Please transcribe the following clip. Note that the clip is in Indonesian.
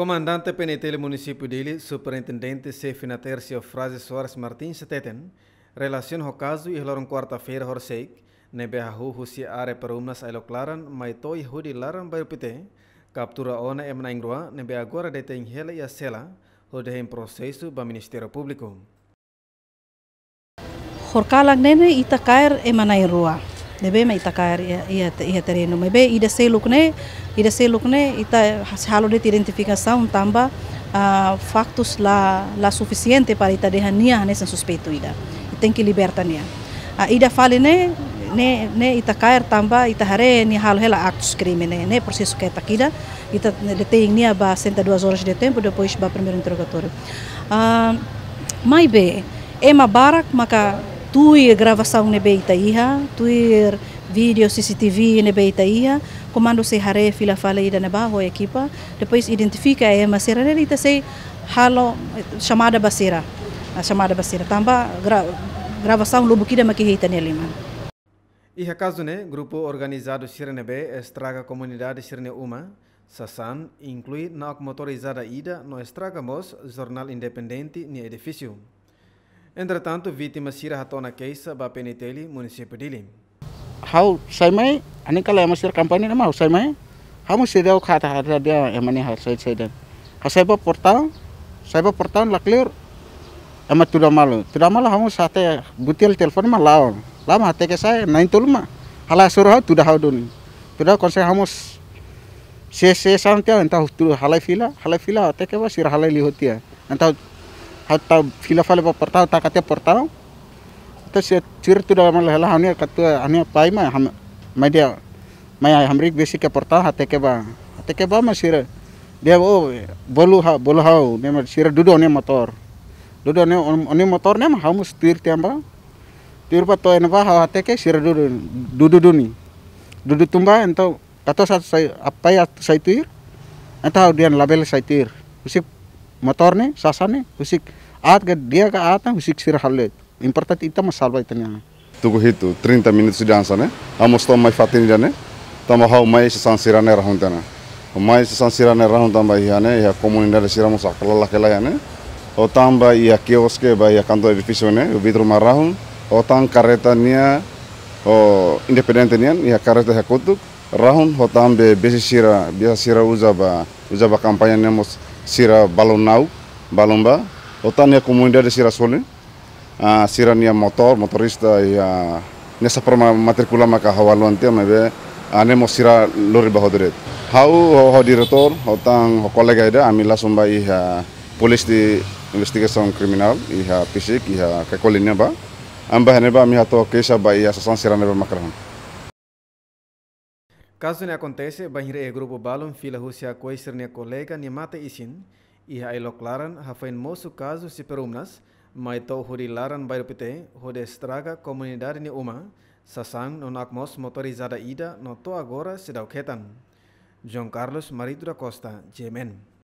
Comandante Penitele do Dili, dele, Superintendente Sefina Tercio Frase Soares Martins Seteten, relaciona o caso e loron quarta-feira horseik, husi are perumnas ailoklaran maitoi hudi e laran bairupite, captura ona emna ingrua nebe agora detém hela e a sela, hode em ba Ministério publikum. Horkalang nene itakair emana ingrua debe ma ita kar ia ia terreno ma be ida sei ne ida sei ne ita halo de un tamba faktus la la suficiente para ita derrania nesse suspeito ida iten ki liberta nia ida fale ne ne ne ita kair tamba ita hare ni hal hela aktus krimen ne ne processo que ita kida ita detém nia ba dua horas de tempo depois ba primeiro interrogatório uh, mai be ema barak maka tui gravação nebeita iha, tui vídeo CCTV nebeita iha, comando se hare fila fala ida nebaho a equipa, depois identifica é mas será realita se halo chamada basira, a chamada basira tamba gra, gravação lubukida makihita neliman. E caso né, grupo organizado Sirenebe estraga comunidade Sirene Uma, inclui na motorizada ida no estragamos jornal independente no edifício. Entretanto, vítima sira hatona keisa ba peniteli município de Lim. Hau sai mai, ane kala yang sira kampanye nama hau sai mai. Hamu sida kata hata dia yang mana hau sai sai dan. Hau sai ba portal, sai ba portal clear, Ema tuda malu, tuda malu mo sate butil telepon mah lawan. Lama hati ke saya nain tulma. Hala suruh hau tuda hau dun. Tuda konsep hamu se se santia entah tuda halai fila, halai fila hati ke ba sir halai lihotia. Entah hata fila fale ba portal ta katia portal ta se tir tu dalam la la hania katua hania pai ma ham ma dia mai hamrik besi ke portal hate ke ba hate ke ba ma sira dia bo oh, bolu ha bolu ha ne ma sira dudo ne motor dudo ne oni motor ne ma hamus tir amba tir pa to ba ha hate ke sira dudo dudo duni dudo tumba ento kato sa saya apa ya sa tir dia label saitir, tir usip motor ne sasane husik at ga dia ga ata husik sir halle importat ita masalwa itanya tugu hitu 30 minutos de ansane amosto mai fatini jane tamo hau mai san sirane rahuntana mai san sirane rahuntan ba iya ya comunidade siramu sakala la kala yane o bai ya kioske bai ya kanto edifisio ne o vidro marrahun o tan kereta nia o independente nian ia carreta ya kutuk rahun hotam be besi sira biasa sira uzaba uzaba kampanye nemos sira balonau balomba otania comunidade sira sole uh, ah, sira nia motor motorista Nesa nessa forma matricula maka hawaluante mebe ane ah, mo sira lori bahodret hau ho diretor otang ho kolega ida amila sumba iha ha polis di investigation kriminal iha fisik, iha kekolinya ba amba hene ba mi hato kesa ba ia sasan sira neba makrahon Caso ne acontece, banhire e grupo balon fila Rússia coisir ne colega ne mata isin, e a iloclaran hafain moço caso perumnas, ma to huri laran bairupite, hode straga comunidade ne uma, sasang non akmos motorizada ida no to agora se dauketan. John Carlos Maridura Costa, Jemen.